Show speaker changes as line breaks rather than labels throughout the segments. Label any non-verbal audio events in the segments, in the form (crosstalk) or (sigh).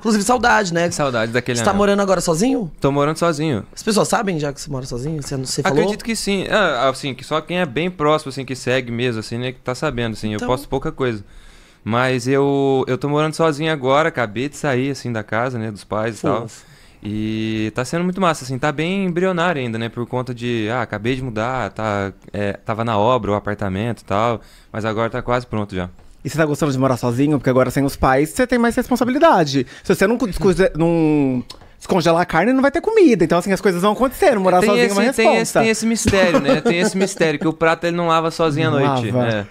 Inclusive, saudade, né? Saudade daquele Você tá ano. morando
agora sozinho? Tô morando sozinho. As pessoas sabem já que você mora sozinho? Você, você falou? Acredito
que sim. Ah, assim, que só quem é bem próximo, assim, que segue mesmo, assim, né? Que tá sabendo, assim. Então... Eu posto pouca coisa. Mas eu, eu tô morando sozinho agora, acabei de sair, assim, da casa, né? Dos pais e tal. E tá sendo muito massa, assim, tá bem embrionário ainda, né? Por conta de, ah, acabei de mudar, tá, é, tava na obra, o apartamento e tal, mas agora tá quase pronto já.
E você tá gostando de morar sozinho, porque agora sem os pais, você tem mais responsabilidade. Se você não, uhum. não descongelar a carne, não vai ter comida. Então, assim, as coisas vão acontecer. Não morar tem sozinho esse, é uma resposta. Tem esse, tem esse mistério, né? tem esse mistério,
que o prato ele não lava sozinho não à noite. Lava. É.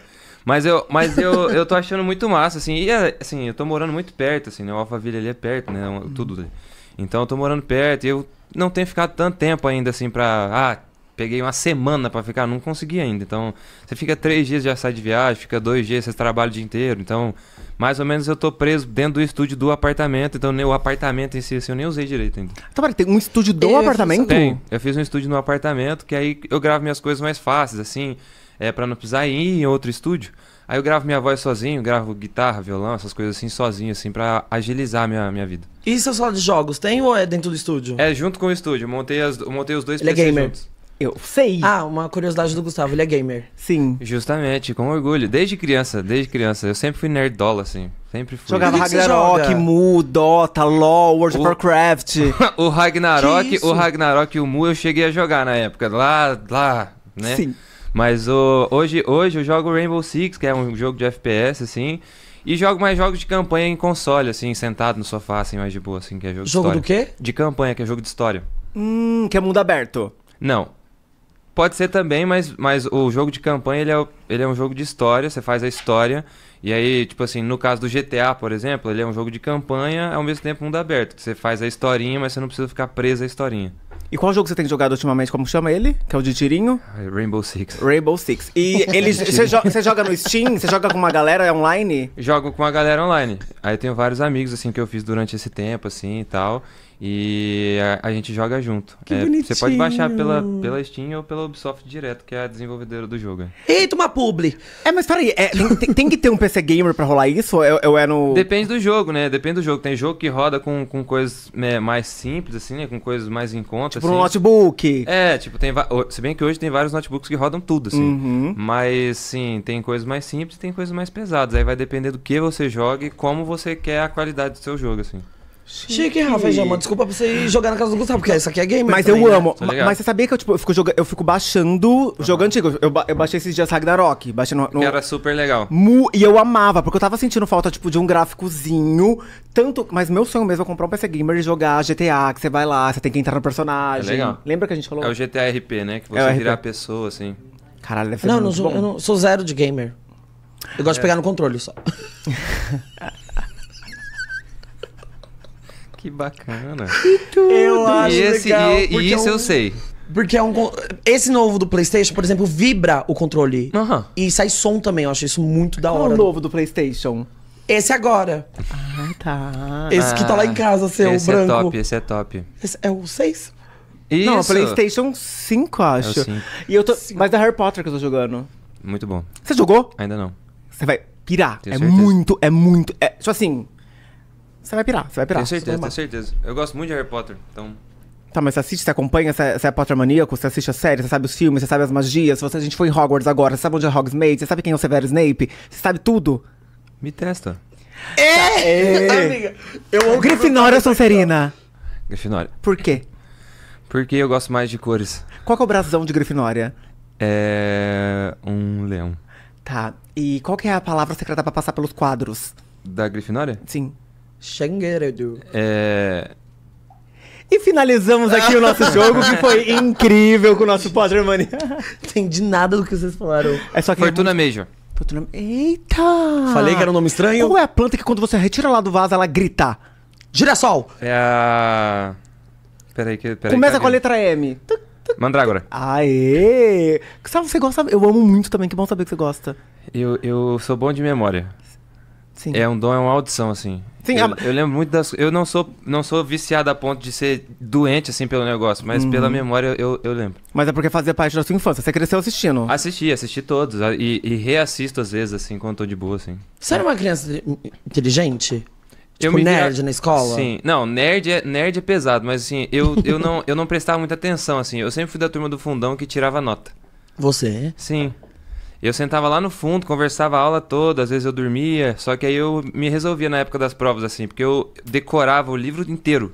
Mas, eu, mas eu, eu tô achando muito massa, assim. E, assim, eu tô morando muito perto, assim, né? O Alphaville ali é perto, né? Tudo. Então, eu tô morando perto e eu não tenho ficado tanto tempo ainda, assim, pra... Ah, peguei uma semana para ficar, não consegui ainda. Então, você fica três dias já sai de viagem, fica dois dias, você trabalha o dia inteiro. Então, mais ou menos eu tô preso dentro do estúdio do apartamento. Então, nem o apartamento em si, assim, eu nem usei direito ainda.
Então, peraí, tem um estúdio do apartamento? Tem.
Eu fiz um estúdio no apartamento, que aí eu gravo minhas coisas mais fáceis, assim, é para não precisar ir em outro estúdio. Aí eu gravo minha voz sozinho, gravo guitarra, violão, essas coisas assim, sozinho, assim, para agilizar minha, minha vida.
E eu sala de jogos, tem ou é dentro do estúdio? É junto
com o estúdio, montei, as, montei os
dois Ele PCs é gamer.
juntos. Eu
sei. Ah, uma curiosidade do Gustavo, ele é gamer.
Sim. Justamente, com orgulho. Desde criança, desde criança. Eu sempre fui nerdola, assim. Sempre fui. Jogava Ragnarok, joga? Mu, Dota, LoL, World of o... Warcraft. (laughs) o Ragnarok, o Ragnarok e o Mu eu cheguei a jogar na época. Lá, lá, né? Sim. Mas o... hoje, hoje eu jogo Rainbow Six, que é um jogo de FPS, assim. E jogo mais jogos de campanha em console, assim, sentado no sofá, assim, mais de boa, assim, que é jogo, jogo de história. Jogo do quê? De campanha, que é jogo de história. Hum, que é mundo aberto. Não, Pode ser também, mas, mas o jogo de campanha ele é, ele é um jogo de história, você faz a história. E aí, tipo assim, no caso do GTA, por exemplo, ele é um jogo de campanha, ao mesmo tempo mundo aberto. Você faz a historinha, mas você não precisa ficar preso à historinha.
E qual jogo você tem jogado ultimamente? Como
chama ele? Que é o de tirinho? Rainbow Six. Rainbow Six. E (laughs) ele, você, jo
joga no Steam? Você joga com uma galera online?
Jogo com uma galera online. Aí eu tenho vários amigos, assim, que eu fiz durante esse tempo, assim, e tal. E a, a gente joga junto. Que é, bonitinho. Você pode baixar pela, pela Steam ou pela Ubisoft direto, que é a desenvolvedora do jogo.
Eita, uma publi! É, mas peraí, é, tem, tem, tem, que ter um PC Gamer pra rolar isso? Ou eu, é, eu é no...
Depende do jogo, né? Depende do jogo. Tem jogo que roda com, com coisas né, mais simples, assim, né? Com coisas mais em conta. Tipo assim. um
notebook.
É, tipo, tem. Se bem que hoje tem vários notebooks que rodam tudo, assim. Uhum. Mas, sim, tem coisas mais simples e tem coisas mais pesadas. Aí vai depender do que você joga e como você quer a qualidade do seu jogo, assim. Chique,
Chique Rafa Jama. Desculpa pra você ir jogar na casa do Gustavo, porque isso aqui é gamer. Mas também, eu né? amo. Né? mas
você sabia que eu, tipo, eu, fico, joga... eu fico baixando uhum. jogo antigo. Eu, ba... eu baixei esses dias Ragnarok. Baixei no,
no... Era super legal.
Mu... E eu amava, porque eu tava sentindo falta, tipo, de um gráficozinho. Tanto. Mas meu sonho mesmo é comprar um PC Gamer e jogar GTA, que você vai lá, você tem que entrar no personagem. É legal. Lembra que a gente falou? É o
GTA RP, né? Que é você é virar a pessoa, assim. Caralho, deve ser não, não, eu não sou
zero de gamer.
Eu gosto é. de pegar no controle só. (laughs)
Que bacana.
tudo. Eu acho e esse, legal. E, e isso é um, eu sei. Porque é um. Esse novo do PlayStation, por exemplo, vibra o controle. Uhum. E sai som também. Eu acho isso
muito da é hora. Qual o novo do PlayStation?
Esse agora.
Ah, tá.
Esse que tá lá
em ah, casa, seu esse é branco. Esse é top, esse é top.
Esse é o 6? Isso. Não, PlayStation 5, é acho. É 5. E eu tô... Mas é Harry Potter que eu tô jogando.
Muito bom. Você jogou? Ainda não.
Você vai pirar. Tenho é certeza. muito, é muito. É... Só assim, você vai pirar, você vai pirar. Tenho certeza, tenho
certeza. Eu gosto muito de Harry Potter, então.
Tá, mas você assiste, você acompanha, é, você é, Potter maníaco, você assiste a série, você sabe os filmes, você sabe as magias, se você, a gente foi em Hogwarts agora, você sabe onde é Hogsmeade, você sabe quem é o Severo Snape, você sabe tudo. Me testa.
É! Tá, é. (laughs) eu amo Grifinória ou Sonserina? Grifinória. Por quê? Porque eu gosto mais de cores. Qual que é o brasão de Grifinória? É. Um leão. Tá. E
qual que é a palavra secreta pra passar pelos quadros? Da Grifinória? Sim. Xangaredu.
É.
E finalizamos aqui o nosso (laughs) jogo, que foi incrível com o nosso Potter Mania. Entendi nada do que vocês falaram. É só que é Fortuna
é muito... Major. Fortuna...
Eita! Falei que era um nome estranho. Qual é a planta que quando você retira lá do vaso, ela grita?
Girassol! É a... Peraí que... Peraí Começa que com a
letra M. Mandrágora. Aê! Sabe, você gosta... Eu amo muito também, que bom saber que você gosta.
Eu, eu sou bom de memória. Sim. É um dom, é uma audição, assim. Sim, eu, eu, lembro muito das. Eu não sou, não sou viciado a ponto de ser doente assim pelo negócio, mas uhum. pela memória eu, eu lembro.
Mas é porque fazia parte da sua infância. Você cresceu assistindo?
Assisti, assisti todos. E, e reassisto às vezes, assim, quando tô de boa, assim.
Você era uma criança inteligente? Tipo, eu me nerd via... na escola?
Sim. Não, nerd é, nerd é pesado, mas assim, eu, eu, não, eu não prestava muita atenção, assim. Eu sempre fui da turma do fundão que tirava nota. Você? Sim. Ah. Eu sentava lá no fundo, conversava a aula toda, às vezes eu dormia, só que aí eu me resolvia na época das provas, assim, porque eu decorava o livro inteiro.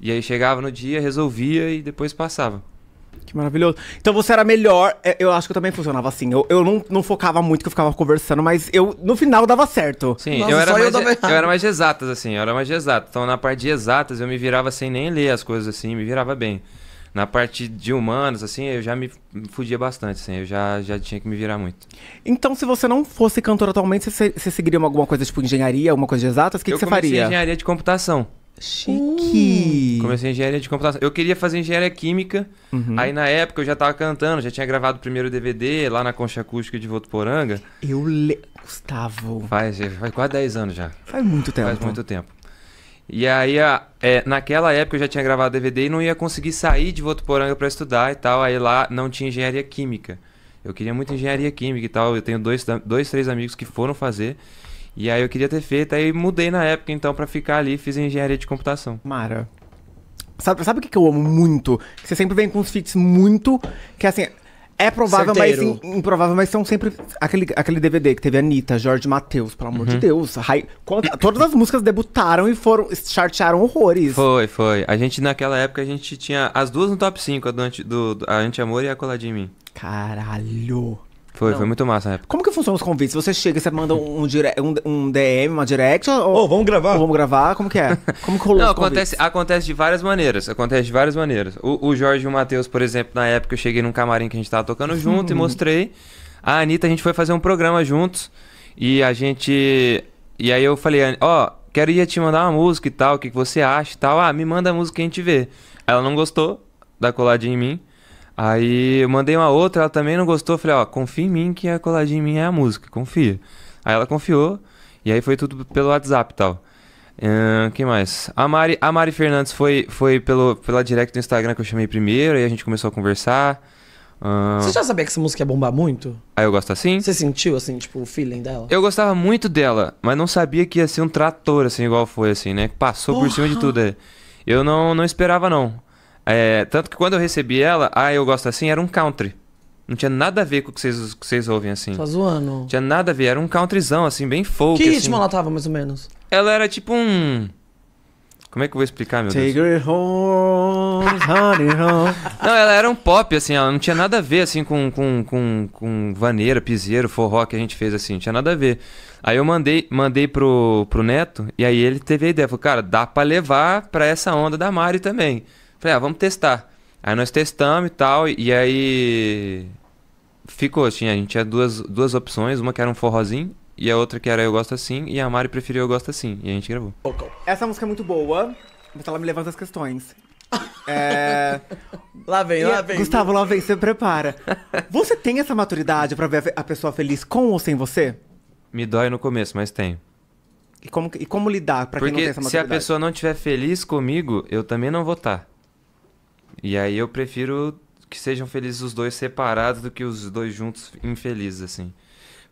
E aí chegava no dia, resolvia e depois passava. Que
maravilhoso. Então você era melhor. É, eu acho que eu também funcionava assim. Eu, eu não, não focava muito que eu ficava conversando, mas eu no final dava certo. Sim, Nossa, eu, era mais, eu, eu, era
mais de exatas, assim, eu era mais de exatas. Então na parte de exatas eu me virava sem nem ler as coisas assim, me virava bem. Na parte de humanos, assim, eu já me fudia bastante, assim, eu já, já tinha que me virar muito.
Então, se você não fosse cantor atualmente, você, você seguiria alguma coisa tipo engenharia, alguma coisa de exatas? O que, eu que você faria?
engenharia de computação. Chique! Hum. Comecei engenharia de computação. Eu queria fazer engenharia química. Uhum. Aí na época eu já tava cantando, já tinha gravado o primeiro DVD lá na Concha Acústica de Votuporanga. Eu le... Gustavo. Faz, faz quase 10 anos já. Faz muito tempo. Faz muito tempo. E aí, a, é, naquela época eu já tinha gravado DVD e não ia conseguir sair de Votuporanga para estudar e tal. Aí lá não tinha engenharia química. Eu queria muito engenharia química e tal. Eu tenho dois, dois três amigos que foram fazer. E aí eu queria ter feito. Aí mudei na época então para ficar ali fiz engenharia de computação. Mara.
Sabe, sabe o que, que eu amo muito? Você sempre vem com uns fits muito. Que é assim, é provável, mas improvável, mas são sempre aquele, aquele DVD que teve Anitta, Jorge Matheus, pelo amor uhum. de Deus. Rai, todas as músicas debutaram e foram chartearam horrores.
Foi, foi. A gente naquela época a gente tinha as duas no top 5, a do, do, do a Anti-Amor e a Coladinha em mim. Caralho. Foi, não. foi muito massa na época.
Como que funciona os convites? Você chega, você manda um, dire... um, um DM, uma direct? Ou oh, vamos gravar? Ou vamos gravar? Como que é? Como que rolou Não, acontece,
acontece de várias maneiras. Acontece de várias maneiras. O, o Jorge e o Matheus, por exemplo, na época eu cheguei num camarim que a gente tava tocando junto e (laughs) mostrei. A Anitta, a gente foi fazer um programa juntos. E a gente. E aí eu falei, ó, oh, quero ir te mandar uma música e tal, o que, que você acha e tal. Ah, me manda a música que a gente vê. Ela não gostou da coladinha em mim. Aí eu mandei uma outra, ela também não gostou. Falei, ó, confia em mim que a coladinha em mim é a música, confia. Aí ela confiou, e aí foi tudo pelo WhatsApp e tal. Uh, quem mais? A Mari, a Mari Fernandes foi, foi pelo, pela direct do Instagram que eu chamei primeiro, aí a gente começou a conversar. Uh... Você já
sabia que essa música ia bombar muito?
aí ah, eu gosto assim? Você sentiu, assim, tipo, o feeling dela? Eu gostava muito dela, mas não sabia que ia ser um trator, assim, igual foi, assim, né? Passou Porra. por cima de tudo. Eu não, não esperava, não. É, tanto que quando eu recebi ela, ah, eu gosto assim, era um country. Não tinha nada a ver com o que vocês, que vocês ouvem, assim. Tá zoando. Tinha nada a ver, era um countryzão, assim, bem folk. Que assim. ritmo assim.
ela tava, mais ou menos?
Ela era tipo um. Como é que eu vou explicar, meu Take Deus? it home, honey, home. Não, ela era um pop, assim, ela não tinha nada a ver, assim, com, com, com, com vaneira, piseiro, forró que a gente fez, assim, não tinha nada a ver. Aí eu mandei, mandei pro, pro Neto, e aí ele teve a ideia, falou, cara, dá pra levar pra essa onda da Mari também. Falei, ah, vamos testar. Aí nós testamos e tal, e aí ficou, assim, a gente tinha duas, duas opções, uma que era um forrozinho e a outra que era Eu Gosto Assim, e a Mari preferiu Eu Gosto Assim, e a gente gravou.
Essa música é muito boa, mas ela me levanta as questões. É... (laughs) Lá vem, lá é, vem. Gustavo, lá vem, você prepara. Você tem essa maturidade para ver a pessoa feliz com ou sem você?
Me dói no começo, mas tenho.
E como, e como lidar pra Porque quem não tem essa maturidade? se a
pessoa não estiver feliz comigo, eu também não vou estar. Tá. E aí eu prefiro que sejam felizes os dois separados do que os dois juntos infelizes, assim.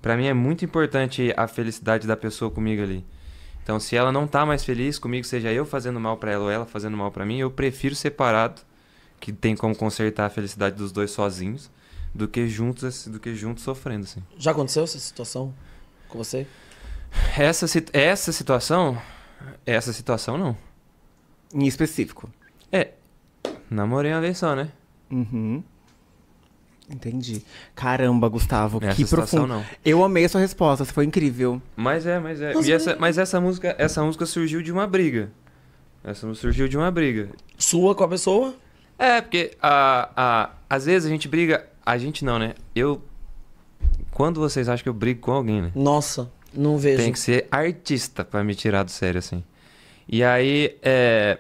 Para mim é muito importante a felicidade da pessoa comigo ali. Então, se ela não tá mais feliz comigo, seja eu fazendo mal para ela ou ela fazendo mal para mim, eu prefiro separado, que tem como consertar a felicidade dos dois sozinhos, do que juntos, assim, do que juntos sofrendo, assim.
Já aconteceu essa situação
com você? Essa, essa situação? Essa situação não. Em específico. É, Namorei uma vez só, né? Uhum.
Entendi. Caramba, Gustavo, que profundo. Não. Eu amei a sua resposta,
foi incrível. Mas é, mas é. essa, é. mas essa música, essa música surgiu de uma briga. Essa música surgiu de uma briga. Sua com a pessoa? É, porque a, a, às vezes a gente briga. A gente não, né? Eu. Quando vocês acham que eu brigo com alguém, né?
Nossa, não vejo. Tem que
ser artista para me tirar do sério, assim. E aí, é,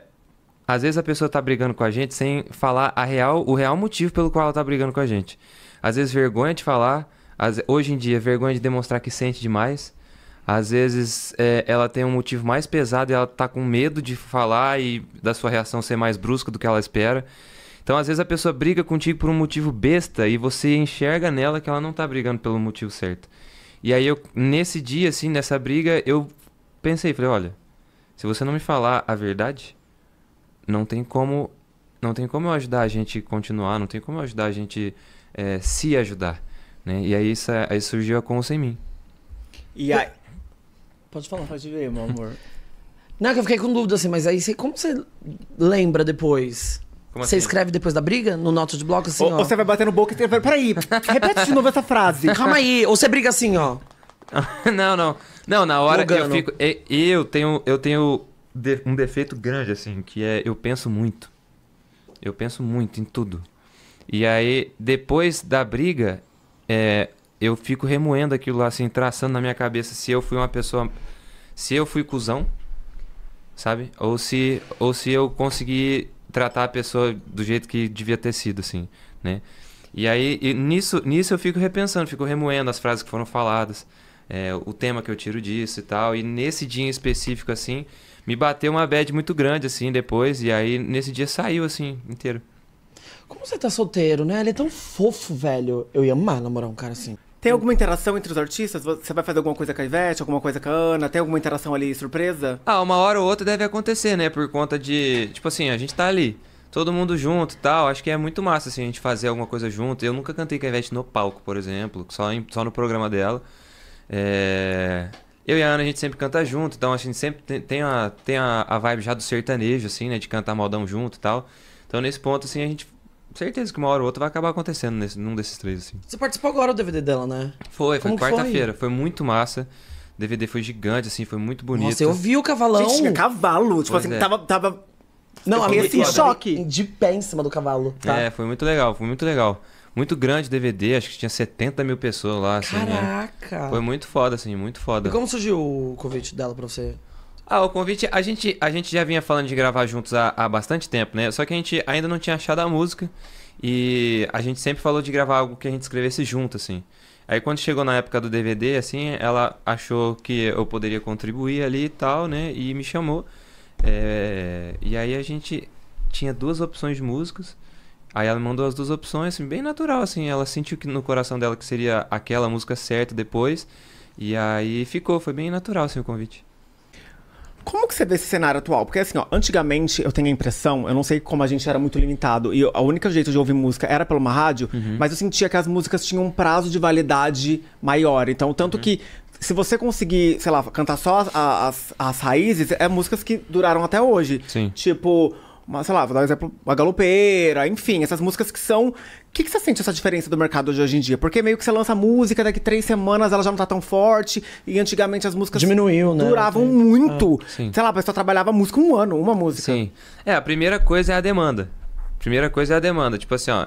às vezes a pessoa tá brigando com a gente sem falar a real, o real motivo pelo qual ela tá brigando com a gente. Às vezes vergonha de falar, às, hoje em dia vergonha de demonstrar que sente demais. Às vezes é, ela tem um motivo mais pesado e ela tá com medo de falar e da sua reação ser mais brusca do que ela espera. Então, às vezes a pessoa briga contigo por um motivo besta e você enxerga nela que ela não tá brigando pelo motivo certo. E aí eu nesse dia assim, nessa briga, eu pensei, falei, olha, se você não me falar a verdade, não tem como não tem como eu ajudar a gente continuar, não tem como eu ajudar a gente é, se ajudar. Né? E aí, isso, é, aí surgiu a Conça em mim.
E aí. (laughs) Pode falar, pode ver, meu (laughs) amor.
não, é que eu fiquei com dúvida assim, mas aí você, como você lembra depois? Como você assim? escreve depois da briga? No noto de bloco, assim, ou, ó. Ou você
vai bater no boca e vai, peraí, repete de novo essa frase. (laughs) Calma aí, ou você briga assim, ó.
não, não. Não, na hora Lugano. eu fico. Eu tenho, eu tenho de, um defeito grande, assim, que é eu penso muito. Eu penso muito em tudo. E aí, depois da briga, é, eu fico remoendo aquilo lá, assim, traçando na minha cabeça se eu fui uma pessoa. Se eu fui cuzão, sabe? Ou se, ou se eu consegui tratar a pessoa do jeito que devia ter sido, assim, né? E aí, e nisso, nisso eu fico repensando, fico remoendo as frases que foram faladas, é, o tema que eu tiro disso e tal. E nesse dia em específico, assim, me bateu uma bad muito grande, assim, depois. E aí, nesse dia, saiu, assim, inteiro.
Como você tá solteiro, né? Ele é tão fofo, velho. Eu ia amar namorar um cara assim.
Tem alguma interação entre os artistas? Você vai fazer alguma coisa com a Ivete, alguma coisa com a Ana? Tem alguma interação ali, surpresa?
Ah, uma hora ou outra deve acontecer, né? Por conta de. Tipo assim, a gente tá ali, todo mundo junto e tal. Acho que é muito massa, assim, a gente fazer alguma coisa junto. Eu nunca cantei com a Ivete no palco, por exemplo, só, em, só no programa dela. É... Eu e a Ana, a gente sempre canta junto, então a assim, gente sempre tem a, tem a, a vibe já do sertanejo, assim, né? De cantar modão junto e tal. Então nesse ponto, assim, a gente certeza que uma hora ou outra vai acabar acontecendo nesse, num desses três, assim.
Você participou agora do DVD dela, né? Foi, foi quarta-feira.
Foi? foi? muito massa. O DVD foi gigante, assim, foi muito bonito. Nossa, eu vi o cavalão. Gente, tinha cavalo. Tipo pois assim, é. tava,
tava.
Não, a minha assim, choque. De pé em cima do cavalo. Tá? É,
foi muito legal, foi muito legal muito grande DVD, acho que tinha 70 mil pessoas lá. Assim, né? Caraca! Né? Foi muito foda, assim, muito foda. E como
surgiu o convite dela pra você?
Ah, o convite, a gente, a gente já vinha falando de gravar juntos há, há bastante tempo, né? Só que a gente ainda não tinha achado a música. E a gente sempre falou de gravar algo que a gente escrevesse junto, assim. Aí quando chegou na época do DVD, assim, ela achou que eu poderia contribuir ali e tal, né? E me chamou. É... E aí a gente tinha duas opções de músicas. Aí ela mandou as duas opções, assim, bem natural, assim. Ela sentiu que no coração dela que seria aquela música certa depois. E aí ficou, foi bem natural, assim, o convite.
Como que você vê esse cenário atual? Porque assim, ó, antigamente eu tenho a impressão, eu não sei como a gente era muito limitado, e o único jeito de ouvir música era pela uma rádio, uhum. mas eu sentia que as músicas tinham um prazo de validade maior. Então, tanto uhum. que se você conseguir, sei lá, cantar só as, as, as raízes, é músicas que duraram até hoje. Sim. Tipo, uma, sei lá, vou dar um exemplo, a galopeira, enfim, essas músicas que são. O que, que você sente essa diferença do mercado de hoje em dia? Porque meio que você lança música, daqui três semanas ela já não tá tão forte, e antigamente as músicas diminuiu, né? duravam muito. Ah, Sei lá, a pessoa trabalhava música um ano, uma
música. Sim. É, a primeira coisa é a demanda. Primeira coisa é a demanda. Tipo assim, ó,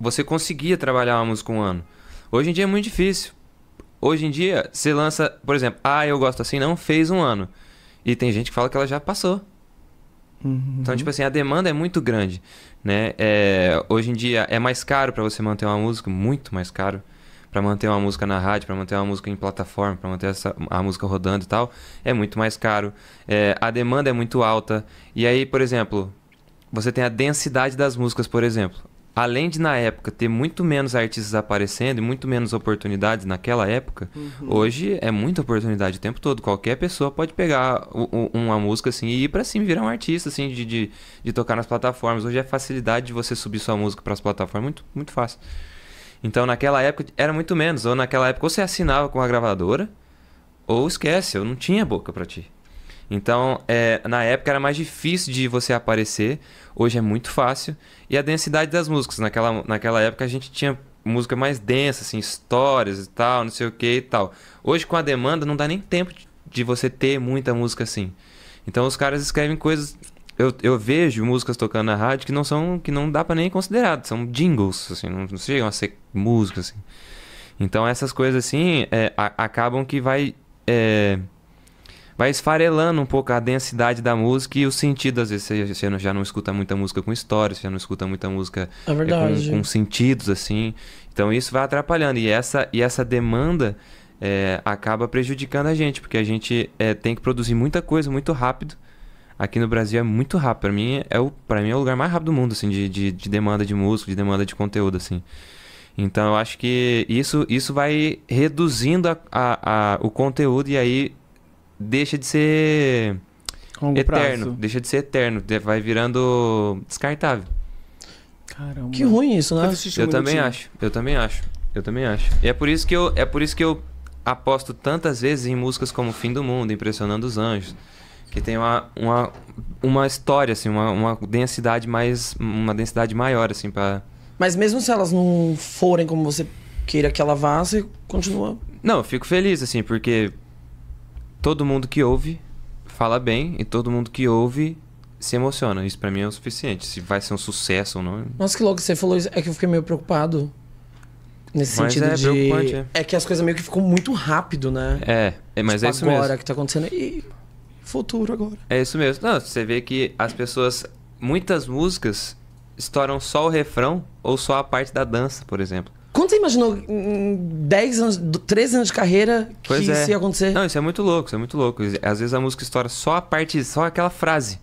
você conseguia trabalhar uma música um ano. Hoje em dia é muito difícil. Hoje em dia, você lança, por exemplo, Ah, Eu Gosto Assim, não fez um ano. E tem gente que fala que ela já passou. Uhum. Então, tipo assim, a demanda é muito grande, né? É, hoje em dia é mais caro para você manter uma música, muito mais caro para manter uma música na rádio, para manter uma música em plataforma, para manter essa, a música rodando e tal, é muito mais caro. É, a demanda é muito alta. E aí, por exemplo, você tem a densidade das músicas, por exemplo além de na época ter muito menos artistas aparecendo e muito menos oportunidades naquela época, uhum. hoje é muita oportunidade o tempo todo. Qualquer pessoa pode pegar o, o, uma música assim e ir para cima, virar um artista assim de, de, de, tocar nas plataformas. Hoje é facilidade de você subir sua música para as plataformas, é muito muito fácil. Então naquela época era muito menos, ou naquela época ou você assinava com a gravadora, ou esquece, eu não tinha boca para ti. Então, é, na época era mais difícil de você aparecer, hoje é muito fácil. E a densidade das músicas, naquela, naquela época a gente tinha música mais densa, assim, histórias e tal, não sei o que e tal. Hoje, com a demanda, não dá nem tempo de você ter muita música assim. Então, os caras escrevem coisas. Eu, eu vejo músicas tocando na rádio que não são. que não dá para nem considerar, são jingles, assim, não, não chegam a ser música, assim. Então, essas coisas, assim, é, a, acabam que vai. É, vai esfarelando um pouco a densidade da música e o sentido. Às vezes você, já não escuta muita música com história, você já não escuta muita música é, é com, com, sentidos, assim. Então isso vai atrapalhando. E essa, e essa demanda é, acaba prejudicando a gente, porque a gente é, tem que produzir muita coisa muito rápido. Aqui no Brasil é muito rápido. para mim é o, mim é o lugar mais rápido do mundo, assim, de, de, de demanda de música, de demanda de conteúdo, assim. Então eu acho que isso, isso vai reduzindo a, a, a, o conteúdo e aí deixa de ser Longo eterno, prazo. deixa de ser eterno, vai virando descartável.
Caramba. Que ruim isso, né? Eu, eu também acho.
Eu também acho. Eu também acho. E é por isso que eu é por isso que eu aposto tantas vezes em músicas como Fim do Mundo, Impressionando os Anjos, que tem uma, uma, uma história assim, uma, uma densidade mais uma densidade maior assim para Mas mesmo se elas
não forem como você queira que ela vá, você continua.
Não, eu fico feliz assim, porque todo mundo que ouve fala bem e todo mundo que ouve se emociona. Isso para mim é o suficiente. Se vai ser um sucesso ou não.
Nossa, que logo você falou isso. É que eu fiquei meio preocupado. Nesse mas sentido é de. É. é. que as coisas meio que ficou muito rápido, né? É, é mas tipo, é isso agora mesmo. Agora que tá acontecendo. E futuro agora.
É isso mesmo. Não, você vê que as pessoas. Muitas músicas estouram só o refrão ou só a parte da dança, por exemplo.
Quando você imaginou em hum, 10 anos, 13 anos de carreira que pois é. isso ia
acontecer? Não, isso é muito louco, isso é muito louco. Às vezes a música estoura só a parte, só aquela frase.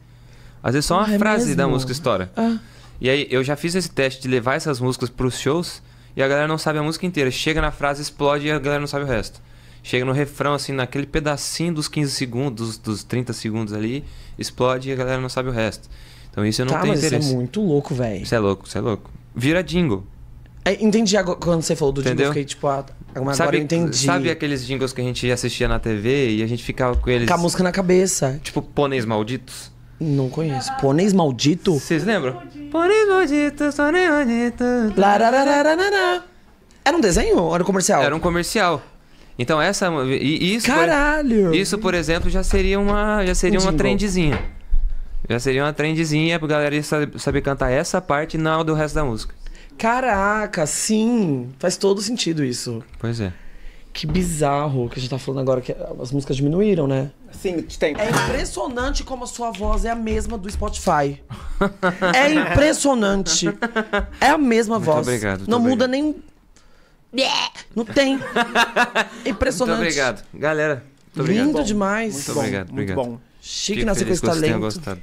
Às vezes só ah, uma é frase mesmo? da música estoura. Ah. E aí eu já fiz esse teste de levar essas músicas pros shows e a galera não sabe a música inteira. Chega na frase, explode e a galera não sabe o resto. Chega no refrão, assim, naquele pedacinho dos 15 segundos, dos, dos 30 segundos ali, explode e a galera não sabe o resto. Então isso eu não tá, tenho mas interesse. Isso é muito louco, velho. Isso é louco, isso é louco. Vira jingle.
É, entendi agora, quando você falou do Entendeu? jingle, fiquei tipo, ah, agora sabe, eu entendi. Sabe
aqueles jingles que a gente assistia na TV e a gente ficava com eles. Com a música na
cabeça.
Tipo, pôneis malditos?
Não conheço.
Pôneis maldito? Vocês lembram? Pôneis malditos, pôneis maldito. Era um desenho ou era um comercial? Era um comercial. Então essa. E, isso, Caralho! Por, isso, por exemplo, já seria uma. Já seria um uma jingle. trendzinha. Já seria uma trendzinha pra galera saber cantar essa parte e não do resto da música. Caraca,
sim! Faz todo sentido isso. Pois é. Que bizarro que a gente tá falando agora que as músicas diminuíram, né? Sim, tem. É impressionante como a sua voz é a mesma do Spotify. é impressionante. É a mesma
muito voz. Obrigado. Não
muda obrigado. nem não tem. (laughs) Impressionante. Muito obrigado.
Galera, muito obrigado. Lindo bom, demais. Muito bom, obrigado, muito obrigado. bom. Chique Fico nascer com esse talento. Tenha gostado.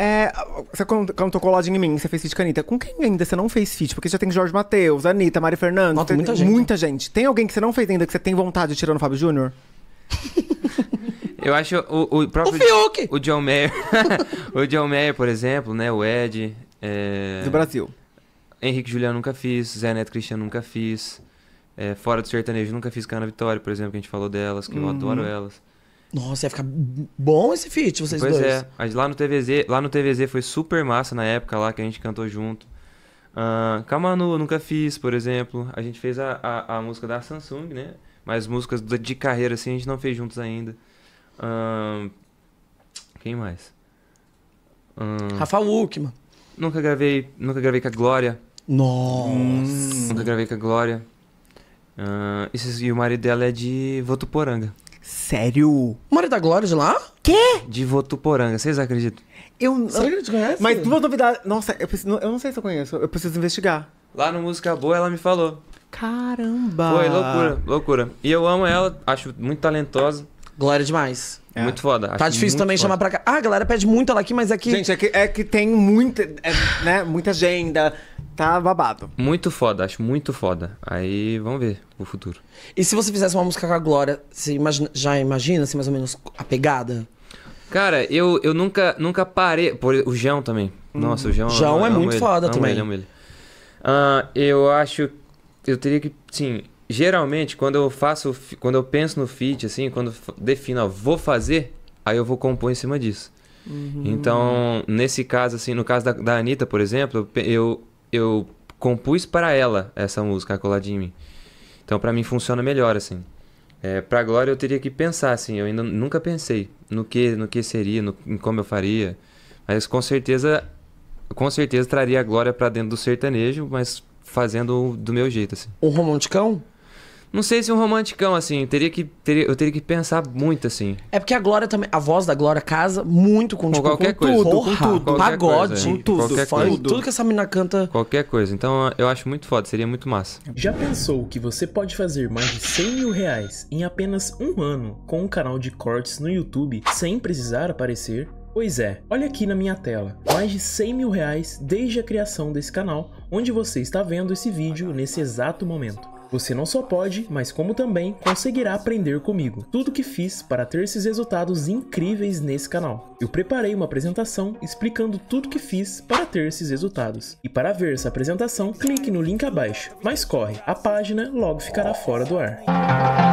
É, você cantou coladinho em mim, você fez feat com a Anitta. Com quem ainda você não fez feat? Porque já tem Jorge Matheus, Anitta, Mari Fernandes. Nossa, tem, muita gente. Muita gente. Tem alguém que você não fez ainda que você tem vontade de tirar no Fábio Júnior?
(laughs) Eu acho o, o próprio. O Fiuk! O John Mayer. (laughs) o John Mayer, por exemplo, né? O Ed. É... Do Brasil. Henrique Julião nunca fiz, Zé Neto Cristiano nunca fiz. É, fora do sertanejo, nunca fiz Cana Vitória, por exemplo, que a gente falou delas, que uhum. eu adoro elas.
Nossa, ia ficar bom esse feat, vocês pois dois. Pois é,
mas lá no TVZ, lá no TVZ foi super massa na época lá que a gente cantou junto. Uh, Kamanu, nunca fiz, por exemplo. A gente fez a, a, a, música da Samsung, né? Mas músicas de carreira assim a gente não fez juntos ainda. Uh, quem mais? Uh, Rafa Ulkman. Nunca gravei, nunca gravei com a Glória. Nossa. nunca gravei com a Glória. Uh, e o marido dela é de Votuporanga.
Sério? Mora da Glória de lá?
Quê? De Votuporanga, vocês acreditam?
Eu, Será que a gente conhece? Mas duas novidades. Nossa, eu, preciso, eu não sei se eu conheço, eu preciso investigar.
Lá no Música Boa ela me falou.
Caramba! Foi loucura,
loucura. E eu amo ela, acho muito talentosa. Glória demais. É. Muito foda. Tá difícil também foda. chamar
pra cá. Ah, a galera pede muito ela aqui, mas aqui. É Gente, é que, é que tem muita, é, né, muita agenda. Tá babado.
Muito foda, acho muito foda. Aí vamos ver o futuro.
E se você fizesse uma música com a Glória, você imagina, já imagina assim, mais ou menos a pegada?
Cara, eu, eu nunca, nunca parei. Por, o João também. Hum. Nossa, hum. o João. João é muito ele, foda também. Ele, amo ele. Uh, eu acho. Eu teria que. Sim, geralmente, quando eu faço, quando eu penso no feat, assim, quando defino, ó, vou fazer, aí eu vou compor em cima disso. Uhum. Então, nesse caso, assim, no caso da, da Anitta, por exemplo, eu, eu compus para ela essa música, coladinha em Mim. Então, para mim, funciona melhor, assim. É, pra Glória, eu teria que pensar, assim, eu ainda nunca pensei no que, no que seria, no, em como eu faria. Mas, com certeza, com certeza traria a Glória para dentro do sertanejo, mas fazendo do meu jeito, assim. Um romanticão? Não sei se um romanticão, assim. Teria que, teria, eu teria que pensar muito, assim.
É porque a Glória também. A voz da Glória casa muito com, tipo, qualquer com coisa. Tudo, Porra, com tudo. Qualquer pagode, coisa, com tudo. Qualquer Tudo que essa mina canta.
Qualquer coisa. Então eu acho muito foda, seria muito massa.
Já pensou que você pode fazer mais de 100 mil reais em apenas um ano com um canal de cortes no YouTube sem precisar aparecer? Pois é, olha aqui na minha tela, mais de 100 mil reais desde a criação desse canal, onde você está vendo esse vídeo nesse exato momento. Você não só pode, mas como também conseguirá aprender comigo tudo que fiz para ter esses resultados incríveis nesse canal. Eu preparei uma apresentação explicando tudo que fiz para ter esses resultados. E para ver essa apresentação, clique no link abaixo. Mas corre, a página logo ficará fora do ar.